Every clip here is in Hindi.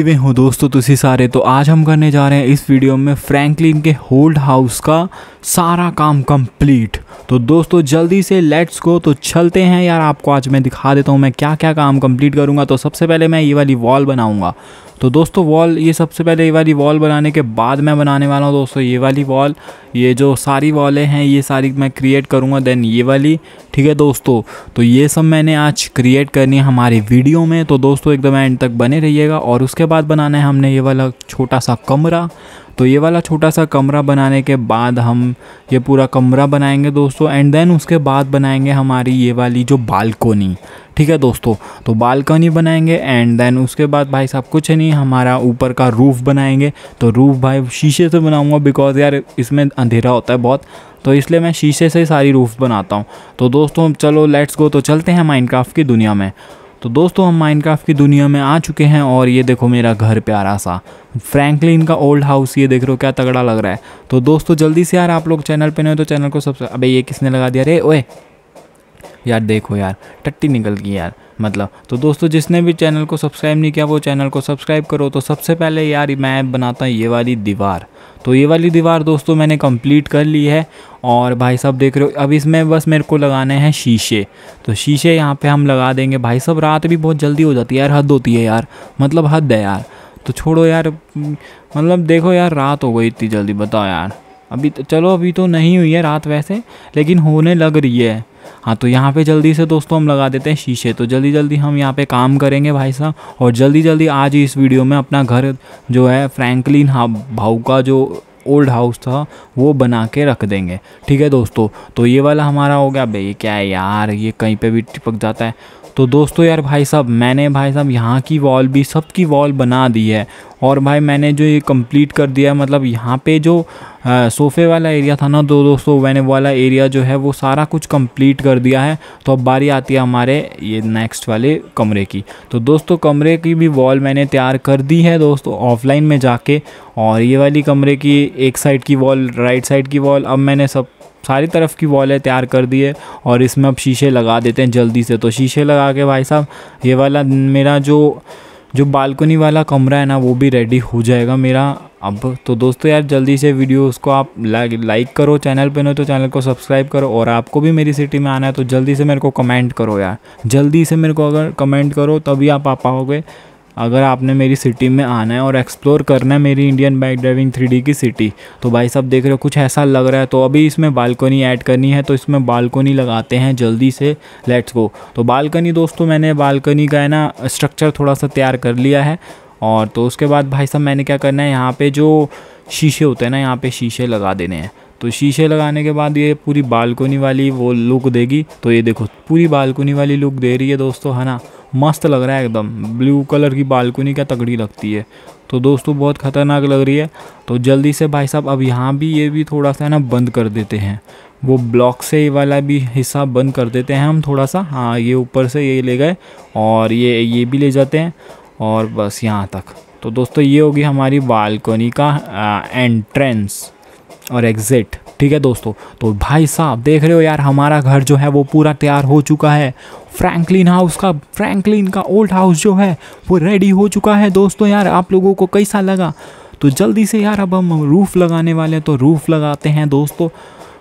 वे हो दोस्तों तुसी सारे तो आज हम करने जा रहे हैं इस वीडियो में फ्रैंकलिन के होल्ड हाउस का सारा काम कंप्लीट तो दोस्तों जल्दी से लेट्स गो तो चलते हैं यार आपको आज मैं दिखा देता हूँ मैं क्या क्या काम कंप्लीट करूँगा तो सबसे पहले मैं ये वाली वॉल बनाऊँगा तो दोस्तों वॉल ये सबसे पहले ये वाली वॉल बनाने के बाद मैं बनाने वाला हूँ दोस्तों ये वाली वॉल ये जो सारी वॉलें हैं ये सारी मैं क्रिएट करूँगा देन ये वाली ठीक है दोस्तों तो ये सब मैंने आज क्रिएट करनी है हमारी वीडियो में तो दोस्तों एकदम एंड तक बने रहिएगा और उसके बाद बनाना है हमने ये वाला छोटा सा कमरा तो ये वाला छोटा सा कमरा बनाने के बाद हम ये पूरा कमरा बनाएंगे दोस्तों एंड देन उसके बाद बनाएंगे हमारी ये वाली जो बालकोनी ठीक है दोस्तों तो बालकनी बनाएंगे एंड देन उसके बाद भाई साहब कुछ नहीं हमारा ऊपर का रूफ़ बनाएंगे तो रूफ़ भाई शीशे से बनाऊंगा बिकॉज़ यार इसमें अंधेरा होता है बहुत तो इसलिए मैं शीशे से सारी रूफ़ बनाता हूँ तो दोस्तों चलो लेट्स गो तो चलते हैं माइंड की दुनिया में तो दोस्तों हम माइनक्राफ्ट की दुनिया में आ चुके हैं और ये देखो मेरा घर प्यारा सा फ्रैंकलिन का ओल्ड हाउस ये देख रहे हो क्या तगड़ा लग रहा है तो दोस्तों जल्दी से यार आप लोग चैनल पे नहीं हो तो चैनल को सब्सक्राइब अबे ये किसने लगा दिया अरे ओए यार देखो यार टट्टी निकल गई यार मतलब तो दोस्तों जिसने भी चैनल को सब्सक्राइब नहीं किया वो चैनल को सब्सक्राइब करो तो सबसे पहले यार मैं बनाता हूँ ये वाली दीवार तो ये वाली दीवार दोस्तों मैंने कंप्लीट कर ली है और भाई साहब देख रहे हो अब इसमें बस मेरे को लगाने हैं शीशे तो शीशे यहाँ पे हम लगा देंगे भाई साहब रात भी बहुत जल्दी हो जाती है यार हद होती है यार मतलब हद है यार तो छोड़ो यार मतलब देखो यार रात हो गई इतनी जल्दी बताओ यार अभी तो चलो अभी तो नहीं हुई है रात वैसे लेकिन होने लग रही है हाँ तो यहाँ पे जल्दी से दोस्तों हम लगा देते हैं शीशे तो जल्दी जल्दी हम यहाँ पे काम करेंगे भाई साहब और जल्दी जल्दी आज इस वीडियो में अपना घर जो है फ्रैंकलिन हाँ भाऊ का जो ओल्ड हाउस था वो बना के रख देंगे ठीक है दोस्तों तो ये वाला हमारा हो गया भाई क्या है यार ये कहीं पर भी चिपक जाता है तो दोस्तों यार भाई साहब मैंने भाई साहब यहाँ की वॉल भी सब की वॉल बना दी है और भाई मैंने जो ये कंप्लीट कर दिया है मतलब यहाँ पे जो सोफ़े वाला एरिया था ना दो दोस्तों मैंने वाला एरिया जो है वो सारा कुछ कंप्लीट कर दिया है तो अब बारी आती है हमारे ये नेक्स्ट वाले कमरे की तो दोस्तों कमरे की भी वॉल मैंने तैयार कर दी है दोस्तों ऑफलाइन में जाके और ये वाली कमरे की एक साइड की वॉल राइट साइड की वॉल अब मैंने सब सारी तरफ की वॉलें तैयार कर दिए और इसमें अब शीशे लगा देते हैं जल्दी से तो शीशे लगा के भाई साहब ये वाला मेरा जो जो बालकनी वाला कमरा है ना वो भी रेडी हो जाएगा मेरा अब तो दोस्तों यार जल्दी से वीडियो उसको आप लाइक करो चैनल पे नहीं तो चैनल को सब्सक्राइब करो और आपको भी मेरी सिटी में आना है तो जल्दी से मेरे को कमेंट करो यार जल्दी से मेरे को अगर कमेंट करो तभी आप आ पाओगे अगर आपने मेरी सिटी में आना है और एक्सप्लोर करना है मेरी इंडियन बाइक ड्राइविंग थ्री की सिटी तो भाई साहब देख रहे हो कुछ ऐसा लग रहा है तो अभी इसमें बालकनी ऐड करनी है तो इसमें बालकनी लगाते हैं जल्दी से लेट्स गो तो बालकनी दोस्तों मैंने बालकनी का है ना स्ट्रक्चर थोड़ा सा तैयार कर लिया है और तो उसके बाद भाई साहब मैंने क्या करना है यहाँ पर जो शीशे होते हैं ना यहाँ पर शीशे लगा देने हैं तो शीशे लगाने के बाद ये पूरी बालकोनी वाली वो लुक देगी तो ये देखो पूरी बालकोनी वाली लुक दे रही है दोस्तों है ना मस्त लग रहा है एकदम ब्लू कलर की बालकोनी क्या तगड़ी लगती है तो दोस्तों बहुत ख़तरनाक लग रही है तो जल्दी से भाई साहब अब यहाँ भी ये भी थोड़ा सा ना बंद कर देते हैं वो ब्लॉक से वाला भी हिस्सा बंद कर देते हैं हम थोड़ा सा हाँ ये ऊपर से ये ले गए और ये ये भी ले जाते हैं और बस यहाँ तक तो दोस्तों ये होगी हमारी बालकोनी का एंट्रेंस और एग्ज़िट ठीक है दोस्तों तो भाई साहब देख रहे हो यार हमारा घर जो है वो पूरा तैयार हो चुका है फ्रैंकलिन हाउस का फ्रैंकलिन का ओल्ड हाउस जो है वो रेडी हो चुका है दोस्तों यार आप लोगों को कैसा लगा तो जल्दी से यार अब हम रूफ़ लगाने वाले हैं तो रूफ़ लगाते हैं दोस्तों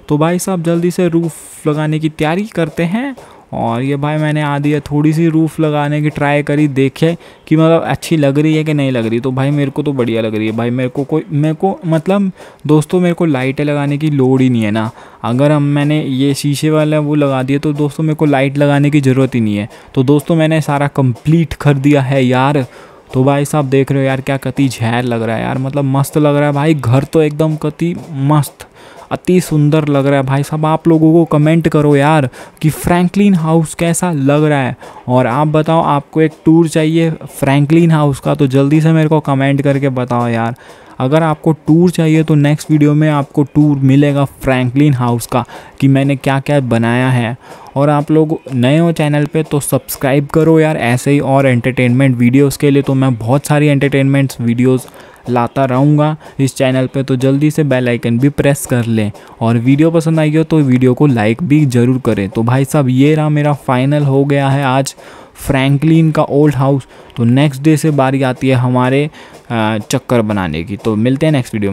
तो भाई साहब जल्दी से रूफ़ लगाने की तैयारी करते हैं और ये भाई मैंने आ दिया थोड़ी सी रूफ़ लगाने की ट्राई करी देखे कि मतलब अच्छी लग रही है कि नहीं लग रही तो भाई मेरे को तो बढ़िया लग रही है भाई मेरे को कोई मेरे को मतलब दोस्तों मेरे को लाइटें लगाने की लोड ही नहीं है ना अगर हम मैंने ये शीशे वाला वो लगा दिया तो दोस्तों मेरे को लाइट लगाने की ज़रूरत ही नहीं है तो दोस्तों मैंने सारा कम्प्लीट कर दिया है यार तो भाई साहब देख रहे हो यार क्या कति झैर लग रहा है यार मतलब मस्त लग रहा है भाई घर तो एकदम कति मस्त अति सुंदर लग रहा है भाई साहब आप लोगों को कमेंट करो यार कि फ्रैंकलिन हाउस कैसा लग रहा है और आप बताओ आपको एक टूर चाहिए फ्रैंकलिन हाउस का तो जल्दी से मेरे को कमेंट करके बताओ यार अगर आपको टूर चाहिए तो नेक्स्ट वीडियो में आपको टूर मिलेगा फ्रैंकलिन हाउस का कि मैंने क्या क्या बनाया है और आप लोग नए हो चैनल पे तो सब्सक्राइब करो यार ऐसे ही और एंटरटेनमेंट वीडियोस के लिए तो मैं बहुत सारी एंटरटेनमेंट्स वीडियोस लाता रहूँगा इस चैनल पे तो जल्दी से बेल आइकन भी प्रेस कर लें और वीडियो पसंद आई हो तो वीडियो को लाइक भी ज़रूर करें तो भाई साहब ये रहा मेरा फाइनल हो गया है आज फ्रैंकलिन का ओल्ड हाउस तो नेक्स्ट डे से बारी आती है हमारे चक्कर बनाने की तो मिलते हैं नेक्स्ट वीडियो